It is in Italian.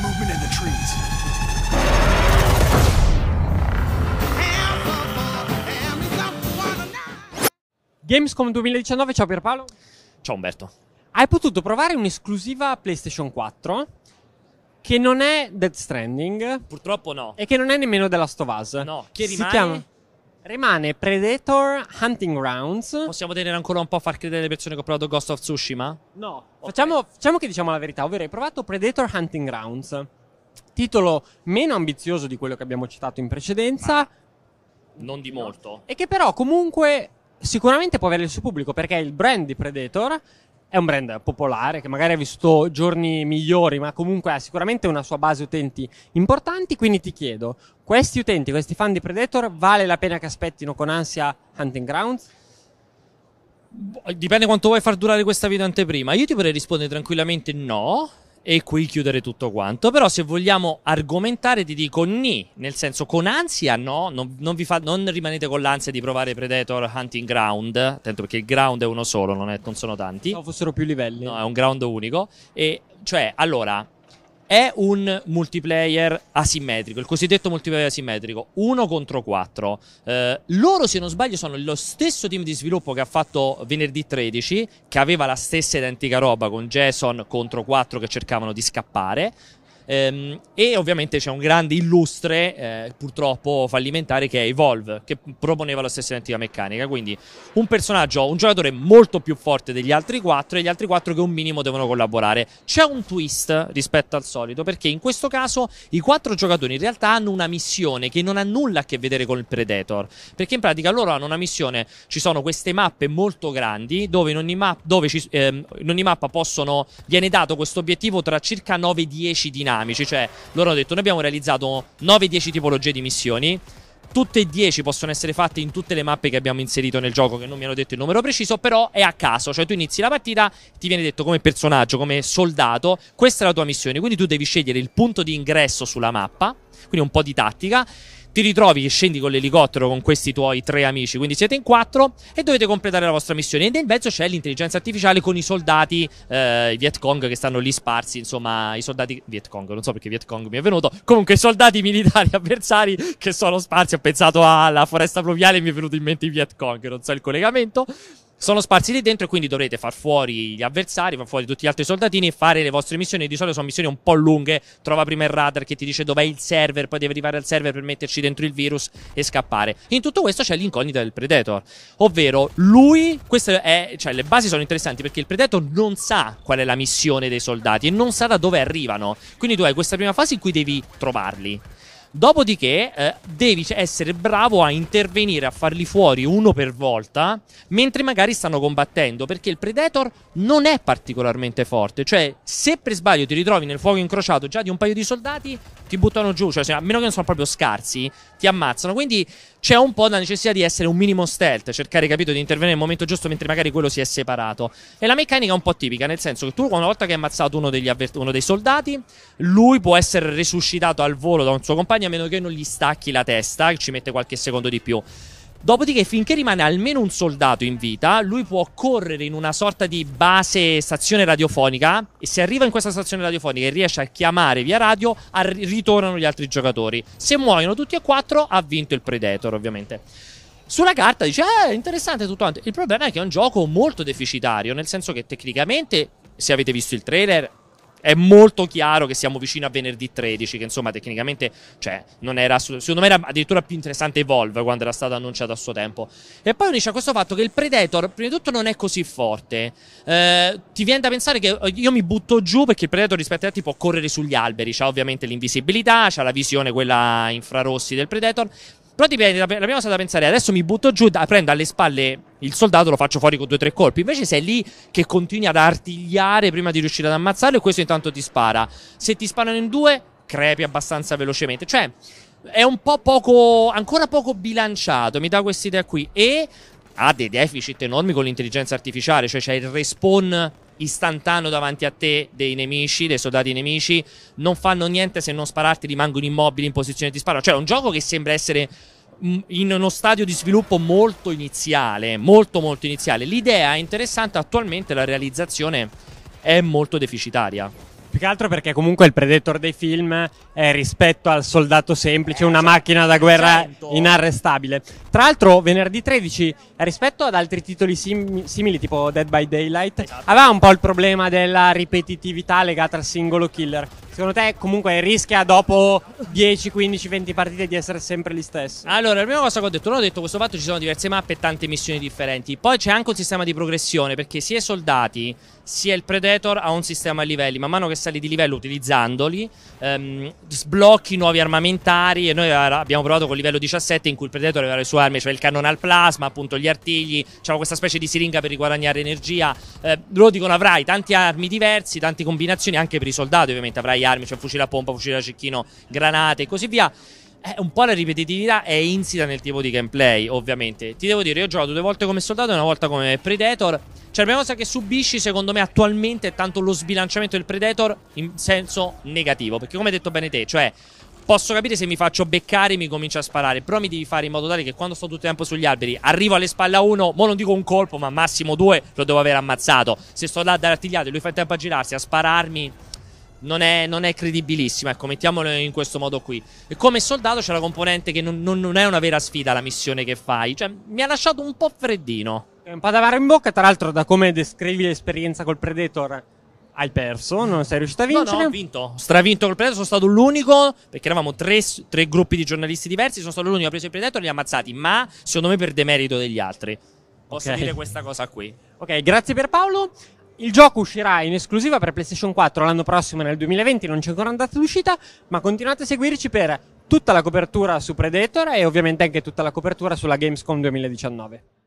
got movement in the trees. Gamescom 2019, ciao Pierpaolo. Ciao Umberto. Hai potuto provare un'esclusiva PlayStation 4? che non è Dead Stranding. Purtroppo no. E che non è nemmeno The Last of Us. No, che si Chiama... Rimane Predator Hunting Grounds. Possiamo tenere ancora un po' a far credere le persone che ho provato Ghost of Tsushima? No. Okay. Facciamo, facciamo che diciamo la verità, ovvero hai provato Predator Hunting Grounds. Titolo meno ambizioso di quello che abbiamo citato in precedenza. Ma non di molto. E che però comunque sicuramente può avere il suo pubblico perché il brand di Predator è un brand popolare che magari ha vissuto giorni migliori, ma comunque ha sicuramente una sua base utenti importanti. Quindi ti chiedo, questi utenti, questi fan di Predator, vale la pena che aspettino con ansia Hunting Grounds? Dipende quanto vuoi far durare questa vita anteprima. Io ti potrei rispondere tranquillamente no, e qui chiudere tutto quanto. Però se vogliamo argomentare ti dico ni, nel senso con ansia no, non, non, fa, non, rimanete con l'ansia di provare Predator Hunting Ground, attento perché il ground è uno solo, non, è, non sono tanti. No, fossero più livelli. No, è un ground unico. E cioè, allora, è un multiplayer asimmetrico, il cosiddetto multiplayer asimmetrico, uno contro quattro. Eh, loro, se non sbaglio, sono lo stesso team di sviluppo che ha fatto venerdì 13, che aveva la stessa identica roba con Jason contro quattro che cercavano di scappare. Ehm, e ovviamente c'è un grande illustre, eh, purtroppo fallimentare, che è Evolve, che proponeva la stessa identica meccanica. Quindi un personaggio, un giocatore molto più forte degli altri quattro e gli altri quattro che un minimo devono collaborare. C'è un twist rispetto al solito, perché in questo caso i quattro giocatori in realtà hanno una missione che non ha nulla a che vedere con il Predator, perché in pratica loro hanno una missione, ci sono queste mappe molto grandi dove in ogni, ma- dove ci, eh, in ogni mappa possono, viene dato questo obiettivo tra circa 9-10 dinamiche dinamici, cioè loro hanno detto noi abbiamo realizzato 9-10 tipologie di missioni, tutte e 10 possono essere fatte in tutte le mappe che abbiamo inserito nel gioco, che non mi hanno detto il numero preciso, però è a caso, cioè tu inizi la partita, ti viene detto come personaggio, come soldato, questa è la tua missione, quindi tu devi scegliere il punto di ingresso sulla mappa, quindi un po' di tattica ti ritrovi che scendi con l'elicottero con questi tuoi tre amici, quindi siete in quattro e dovete completare la vostra missione. E in mezzo c'è l'intelligenza artificiale con i soldati, eh, i Viet Cong che stanno lì sparsi, insomma, i soldati Viet Cong, non so perché Viet Cong mi è venuto, comunque i soldati militari avversari che sono sparsi, ho pensato alla foresta pluviale e mi è venuto in mente i Viet Cong, non so il collegamento sono sparsi lì dentro e quindi dovrete far fuori gli avversari, far fuori tutti gli altri soldatini e fare le vostre missioni. Di solito sono missioni un po' lunghe. Trova prima il radar che ti dice dov'è il server, poi devi arrivare al server per metterci dentro il virus e scappare. In tutto questo c'è l'incognita del Predator, ovvero lui, è, cioè le basi sono interessanti perché il Predator non sa qual è la missione dei soldati e non sa da dove arrivano. Quindi tu hai questa prima fase in cui devi trovarli. Dopodiché eh, devi essere bravo a intervenire, a farli fuori uno per volta, mentre magari stanno combattendo, perché il Predator non è particolarmente forte. Cioè, se per sbaglio ti ritrovi nel fuoco incrociato già di un paio di soldati, ti buttano giù, cioè a meno che non sono proprio scarsi, ti ammazzano. Quindi c'è un po' la necessità di essere un minimo stealth, cercare, capito, di intervenire nel momento giusto mentre magari quello si è separato. E la meccanica è un po' tipica, nel senso che tu una volta che hai ammazzato uno, avvert- uno dei soldati, lui può essere resuscitato al volo da un suo compagno a meno che non gli stacchi la testa, che ci mette qualche secondo di più. Dopodiché, finché rimane almeno un soldato in vita, lui può correre in una sorta di base stazione radiofonica. E se arriva in questa stazione radiofonica e riesce a chiamare via radio, ar- ritornano gli altri giocatori. Se muoiono tutti e quattro, ha vinto il Predator, ovviamente. Sulla carta dice, eh, interessante tutto quanto. Il problema è che è un gioco molto deficitario, nel senso che tecnicamente, se avete visto il trailer, è molto chiaro che siamo vicini a venerdì 13, che insomma tecnicamente cioè, non era secondo me era addirittura più interessante Evolve quando era stato annunciato a suo tempo. E poi unisce a questo fatto che il Predator, prima di tutto, non è così forte. Eh, ti viene da pensare che eh, io mi butto giù perché il Predator rispetto a altri può correre sugli alberi, c'ha ovviamente l'invisibilità, c'ha la visione quella infrarossi del Predator, però ti viene la, la prima cosa da pensare, adesso mi butto giù, da, prendo alle spalle il soldato, lo faccio fuori con due o tre colpi. Invece sei lì che continui ad artigliare prima di riuscire ad ammazzarlo e questo intanto ti spara. Se ti sparano in due, crepi abbastanza velocemente. Cioè, è un po' poco, ancora poco bilanciato, mi dà questa idea qui. E ha dei deficit enormi con l'intelligenza artificiale, cioè c'è il respawn istantaneo davanti a te dei nemici, dei soldati nemici, non fanno niente se non spararti, rimangono immobili in posizione di sparo. Cioè, è un gioco che sembra essere mm, in uno stadio di sviluppo molto iniziale, molto molto iniziale. L'idea è interessante, attualmente la realizzazione è molto deficitaria. Più che altro perché comunque il Predator dei film è rispetto al soldato semplice, eh, una macchina da guerra 100. inarrestabile. Tra l'altro venerdì 13, rispetto ad altri titoli sim- simili tipo Dead by Daylight, esatto. aveva un po' il problema della ripetitività legata al singolo killer secondo te comunque rischia dopo 10, 15, 20 partite di essere sempre gli stessi? Allora, la prima cosa che ho detto, non ho detto questo fatto, ci sono diverse mappe e tante missioni differenti. Poi c'è anche un sistema di progressione, perché sia i soldati sia il Predator ha un sistema a livelli. Man mano che sali di livello utilizzandoli, ehm, sblocchi nuovi armamentari. E noi abbiamo provato con il livello 17 in cui il Predator aveva le sue armi, cioè il cannone al plasma, appunto gli artigli, c'era questa specie di siringa per riguadagnare energia. Eh, loro dicono avrai tanti armi diversi, tante combinazioni, anche per i soldati ovviamente avrai armi armi, cioè fucile a pompa, fucile a cecchino, granate e così via. È eh, un po' la ripetitività è insita nel tipo di gameplay, ovviamente. Ti devo dire, io ho giocato due volte come soldato e una volta come Predator. Cioè, la prima cosa che subisci, secondo me, attualmente è tanto lo sbilanciamento del Predator in senso negativo. Perché, come hai detto bene te, cioè, posso capire se mi faccio beccare e mi comincio a sparare. Però mi devi fare in modo tale che quando sto tutto il tempo sugli alberi, arrivo alle spalle a uno, mo non dico un colpo, ma massimo due, lo devo aver ammazzato. Se sto là a dare e lui fa il tempo a girarsi, a spararmi non è, non è, credibilissima, ecco, mettiamolo in questo modo qui. E come soldato c'è la componente che non, non, non, è una vera sfida la missione che fai, cioè mi ha lasciato un po' freddino. È un padavaro in bocca, tra l'altro da come descrivi l'esperienza col Predator hai perso, non sei riuscito a vincere. No, no, ho vinto, stravinto col Predator, sono stato l'unico, perché eravamo tre, tre gruppi di giornalisti diversi, sono stato l'unico che ha preso il Predator e li ha ammazzati, ma secondo me per demerito degli altri. Posso okay. dire questa cosa qui. Ok, grazie per Paolo. Il gioco uscirà in esclusiva per PlayStation 4 l'anno prossimo nel 2020, non c'è ancora andata d'uscita, ma continuate a seguirci per tutta la copertura su Predator e ovviamente anche tutta la copertura sulla Gamescom 2019.